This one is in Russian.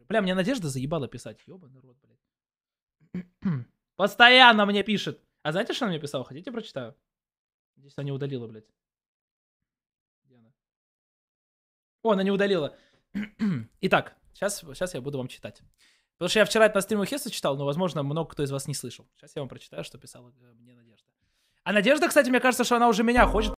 некоторые. Бля, мне Надежда заебала писать. Ёбаный рот, блядь. Постоянно мне пишет. А знаете, что она мне писала? Хотите, прочитаю? Здесь она не удалила, блядь. Где она? О, она не удалила. Итак, сейчас, сейчас я буду вам читать. Потому что я вчера это на стриме Хеса читал, но, возможно, много кто из вас не слышал. Сейчас я вам прочитаю, что писала э, мне Надежда. А Надежда, кстати, мне кажется, что она уже меня хочет